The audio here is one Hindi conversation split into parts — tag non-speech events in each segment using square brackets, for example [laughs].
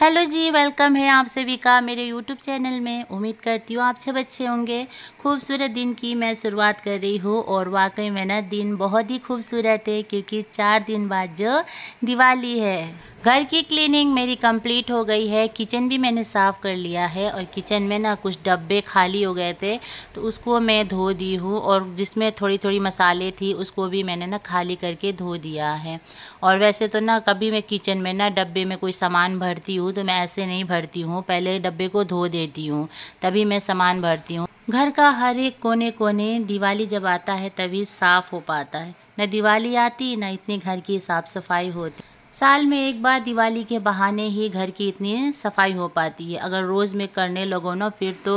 हेलो जी वेलकम है आप सभी का मेरे यूट्यूब चैनल में उम्मीद करती हूँ आप सब अच्छे होंगे खूबसूरत दिन की मैं शुरुआत कर रही हूँ और वाकई में ना दिन बहुत ही खूबसूरत है क्योंकि चार दिन बाद जो दिवाली है घर की क्लीनिंग मेरी कंप्लीट हो गई है किचन भी मैंने साफ़ कर लिया है और किचन में ना कुछ डब्बे खाली हो गए थे तो उसको मैं धो दी हूँ और जिसमें थोड़ी थोड़ी मसाले थी उसको भी मैंने ना खाली करके धो दिया है और वैसे तो ना कभी मैं किचन में ना डब्बे में कोई सामान भरती हूँ तो मैं ऐसे नहीं भरती हूँ पहले डब्बे को धो देती हूँ तभी मैं सामान भरती हूँ घर का हर एक कोने कोने दिवाली जब आता है तभी साफ़ हो पाता है न दिवाली आती न इतने घर की साफ़ सफाई होती साल में एक बार दिवाली के बहाने ही घर की इतनी सफाई हो पाती है अगर रोज़ में करने लगो ना फिर तो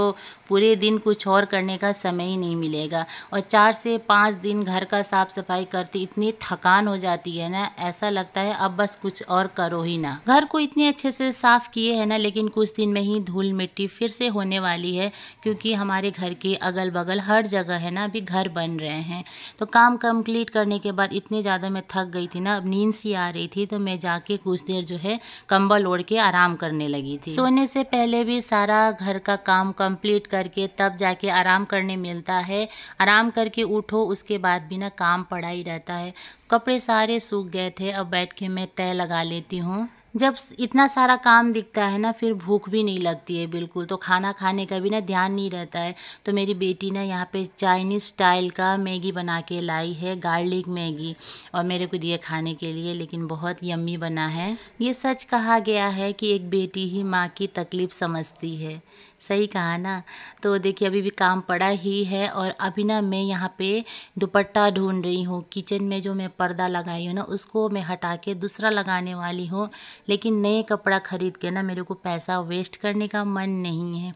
पूरे दिन कुछ और करने का समय ही नहीं मिलेगा और चार से पाँच दिन घर का साफ सफाई करते इतनी थकान हो जाती है ना ऐसा लगता है अब बस कुछ और करो ही ना घर को इतने अच्छे से साफ किए है ना लेकिन कुछ दिन में ही धूल मिट्टी फिर से होने वाली है क्योंकि हमारे घर के अगल बगल हर जगह है ना अभी घर बन रहे हैं तो काम कम्प्लीट करने के बाद इतने ज़्यादा मैं थक गई थी ना अब नींद सी आ रही थी तो में जाके कुछ देर जो है कंबल ओढ़ के आराम करने लगी थी सोने से पहले भी सारा घर का काम कंप्लीट करके तब जाके आराम करने मिलता है आराम करके उठो उसके बाद भी ना काम पड़ा ही रहता है कपड़े सारे सूख गए थे अब बैठ के मैं तय लगा लेती हूँ जब इतना सारा काम दिखता है ना फिर भूख भी नहीं लगती है बिल्कुल तो खाना खाने का भी ना ध्यान नहीं रहता है तो मेरी बेटी ना यहाँ पे चाइनीज़ स्टाइल का मैगी बना के लाई है गार्लिक मैगी और मेरे को दिए खाने के लिए लेकिन बहुत यम्मी बना है ये सच कहा गया है कि एक बेटी ही माँ की तकलीफ़ समझती है सही कहा ना तो देखिए अभी भी काम पड़ा ही है और अभी ना मैं यहाँ पे दुपट्टा ढूंढ रही हूँ किचन में जो मैं पर्दा लगाई हूँ ना उसको मैं हटा के दूसरा लगाने वाली हूँ लेकिन नए कपड़ा ख़रीद के ना मेरे को पैसा वेस्ट करने का मन नहीं है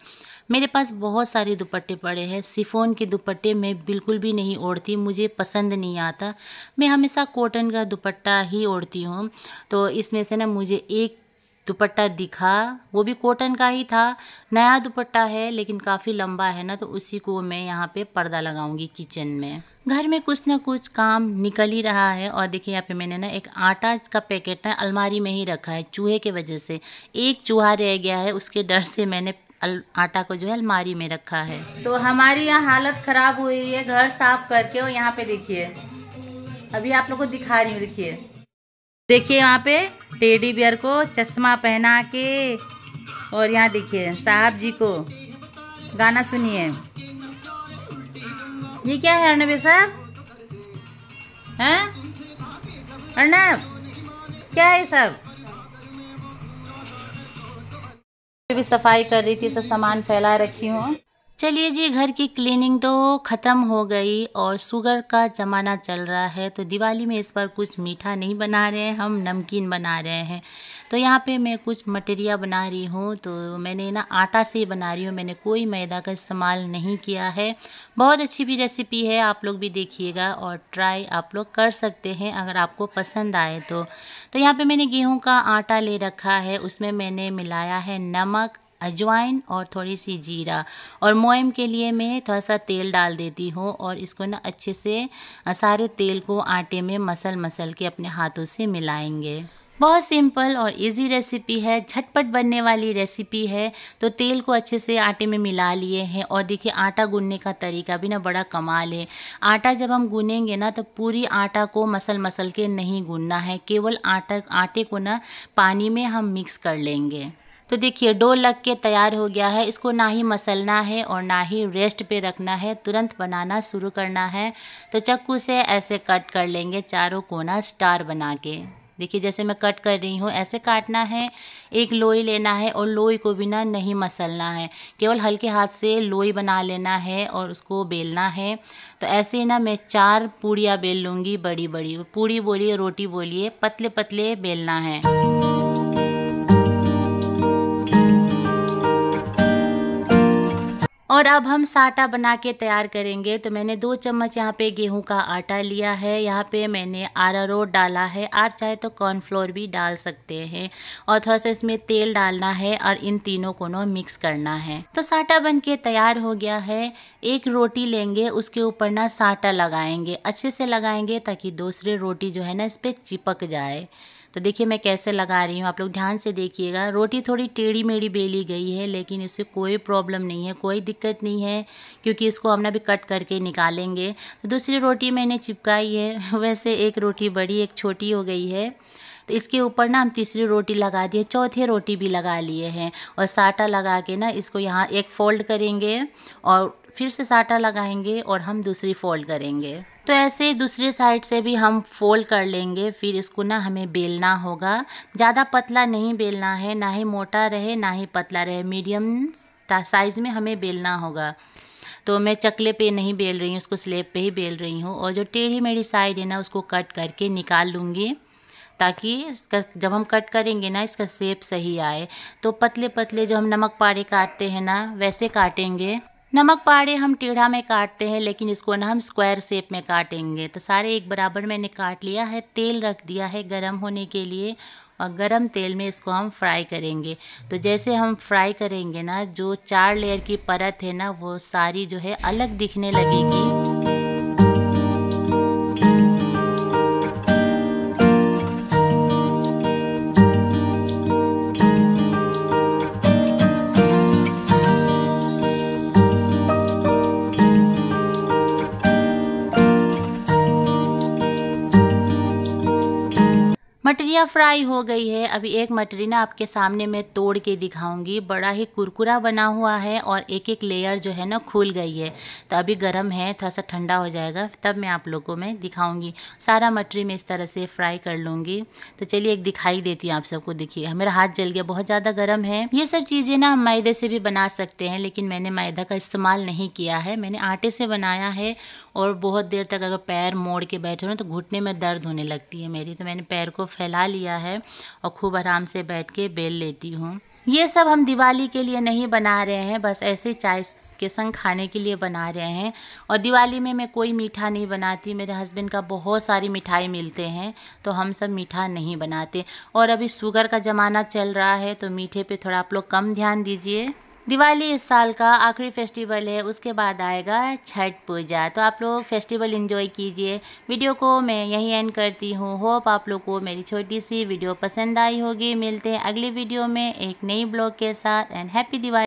मेरे पास बहुत सारे दुपट्टे पड़े हैं सिफोन के दुपट्टे मैं बिल्कुल भी नहीं ओढ़ती मुझे पसंद नहीं आता मैं हमेशा कॉटन का दुपट्टा ही ओढ़ती हूँ तो इसमें से ना मुझे एक दुपट्टा दिखा वो भी कॉटन का ही था नया दुपट्टा है लेकिन काफ़ी लंबा है ना तो उसी को मैं यहाँ पे पर्दा लगाऊंगी किचन में घर में कुछ ना कुछ काम निकल ही रहा है और देखिए यहाँ पे मैंने ना एक आटा का पैकेट ना अलमारी में ही रखा है चूहे के वजह से एक चूहा रह गया है उसके डर से मैंने आटा को जो है अलमारी में रखा है तो हमारी यहाँ हालत खराब हुई है घर साफ करके और यहाँ पे देखिए अभी आप लोग को दिखा रही हूँ देखिए देखिए यहाँ पे टेडी बियर को चश्मा पहना के और यहाँ देखिए साहब जी को गाना सुनिए ये क्या है अर्णव साहब हैं अर्णव क्या है सब भी सफाई कर रही थी सब सामान फैला रखी हूँ चलिए जी घर की क्लीनिंग तो ख़त्म हो गई और शुगर का ज़माना चल रहा है तो दिवाली में इस बार कुछ मीठा नहीं बना रहे हैं हम नमकीन बना रहे हैं तो यहाँ पे मैं कुछ मटेरिया बना रही हूँ तो मैंने ना आटा से ही बना रही हूँ मैंने कोई मैदा का इस्तेमाल नहीं किया है बहुत अच्छी भी रेसिपी है आप लोग भी देखिएगा और ट्राई आप लोग कर सकते हैं अगर आपको पसंद आए तो, तो यहाँ पर मैंने गेहूँ का आटा ले रखा है उसमें मैंने मिलाया है नमक अजवाइन और थोड़ी सी जीरा और मोयम के लिए मैं थोड़ा सा तेल डाल देती हूँ और इसको ना अच्छे से सारे तेल को आटे में मसल मसल के अपने हाथों से मिलाएंगे बहुत सिंपल और इजी रेसिपी है झटपट बनने वाली रेसिपी है तो तेल को अच्छे से आटे में मिला लिए हैं और देखिए आटा गूनने का तरीका भी ना बड़ा कमाल है आटा जब हम गूनेंगे ना तो पूरी आटा को मसल मसल के नहीं गूनना है केवल आटा आटे को ना पानी में हम मिक्स कर लेंगे तो देखिए डो लग के तैयार हो गया है इसको ना ही मसलना है और ना ही रेस्ट पे रखना है तुरंत बनाना शुरू करना है तो चक्कू से ऐसे कट कर लेंगे चारों कोना स्टार बना के देखिए जैसे मैं कट कर रही हूँ ऐसे काटना है एक लोई लेना है और लोई को बिना नहीं मसलना है केवल हल्के हाथ से लोई बना लेना है और उसको बेलना है तो ऐसे ही ना मैं चार पूड़ियाँ बेल लूँगी बड़ी बड़ी पूड़ी बोलिए रोटी बोलिए पतले पतले बेलना है और अब हम साटा बना के तैयार करेंगे तो मैंने दो चम्मच यहाँ पे गेहूं का आटा लिया है यहाँ पे मैंने आरारोट डाला है आप चाहे तो कॉर्नफ्लोर भी डाल सकते हैं और थोड़ा सा इसमें तेल डालना है और इन तीनों को ना मिक्स करना है तो साटा बन के तैयार हो गया है एक रोटी लेंगे उसके ऊपर ना साटा लगाएंगे अच्छे से लगाएंगे ताकि दूसरी रोटी जो है ना इस पर चिपक जाए तो देखिए मैं कैसे लगा रही हूँ आप लोग ध्यान से देखिएगा रोटी थोड़ी टेढ़ी मेढ़ी बेली गई है लेकिन इससे कोई प्रॉब्लम नहीं है कोई दिक्कत नहीं है क्योंकि इसको हम ना भी कट करके निकालेंगे तो दूसरी रोटी मैंने चिपकाई है [laughs] वैसे एक रोटी बड़ी एक छोटी हो गई है तो इसके ऊपर ना हम तीसरी रोटी लगा दी है चौथी रोटी भी लगा लिए हैं और साटा लगा के ना इसको यहाँ एक फ़ोल्ड करेंगे और फिर से साटा लगाएंगे और हम दूसरी फ़ोल्ड करेंगे तो ऐसे ही दूसरे साइड से भी हम फोल्ड कर लेंगे फिर इसको ना हमें बेलना होगा ज़्यादा पतला नहीं बेलना है ना ही मोटा रहे ना ही पतला रहे मीडियम साइज़ में हमें बेलना होगा तो मैं चकले पे नहीं बेल रही हूँ उसको स्लेब पे ही बेल रही हूँ और जो टेढ़ी मेढ़ी साइड है ना उसको कट करके निकाल लूँगी ताकि इसका जब हम कट करेंगे ना इसका सेप सही आए तो पतले पतले जो हम नमक पारे काटते हैं ना वैसे काटेंगे नमक पाड़े हम टेढ़ा में काटते हैं लेकिन इसको ना हम स्क्वायर शेप में काटेंगे तो सारे एक बराबर मैंने काट लिया है तेल रख दिया है गरम होने के लिए और गरम तेल में इसको हम फ्राई करेंगे तो जैसे हम फ्राई करेंगे ना जो चार लेयर की परत है ना वो सारी जो है अलग दिखने लगेगी मटरियाँ फ्राई हो गई है अभी एक मटरी ना आपके सामने मैं तोड़ के दिखाऊंगी बड़ा ही कुरकुरा बना हुआ है और एक एक लेयर जो है ना खुल गई है तो अभी गर्म है थोड़ा सा ठंडा हो जाएगा तब मैं आप लोगों में दिखाऊंगी सारा मटरी मैं इस तरह से फ्राई कर लूँगी तो चलिए एक दिखाई देती है आप सबको देखिए मेरा हाथ जल गया बहुत ज़्यादा गर्म है ये सब चीज़ें ना हम मैदे से भी बना सकते हैं लेकिन मैंने मैदा का इस्तेमाल नहीं किया है मैंने आटे से बनाया है और बहुत देर तक अगर पैर मोड़ के बैठे हो तो घुटने में दर्द होने लगती है मेरी तो मैंने पैर को फैला लिया है और खूब आराम से बैठ के बेल लेती हूँ ये सब हम दिवाली के लिए नहीं बना रहे हैं बस ऐसे चाय के संग खाने के लिए बना रहे हैं और दिवाली में मैं कोई मीठा नहीं बनाती मेरे हस्बैंड का बहुत सारी मिठाई मिलते हैं तो हम सब मीठा नहीं बनाते और अभी शुगर का ज़माना चल रहा है तो मीठे पे थोड़ा आप लोग कम ध्यान दीजिए दिवाली इस साल का आखिरी फेस्टिवल है उसके बाद आएगा छठ पूजा तो आप लोग फेस्टिवल इन्जॉय कीजिए वीडियो को मैं यहीं एंड करती हूँ होप आप लोग को मेरी छोटी सी वीडियो पसंद आई होगी मिलते हैं अगली वीडियो में एक नई ब्लॉग के साथ एंड हैप्पी दिवाली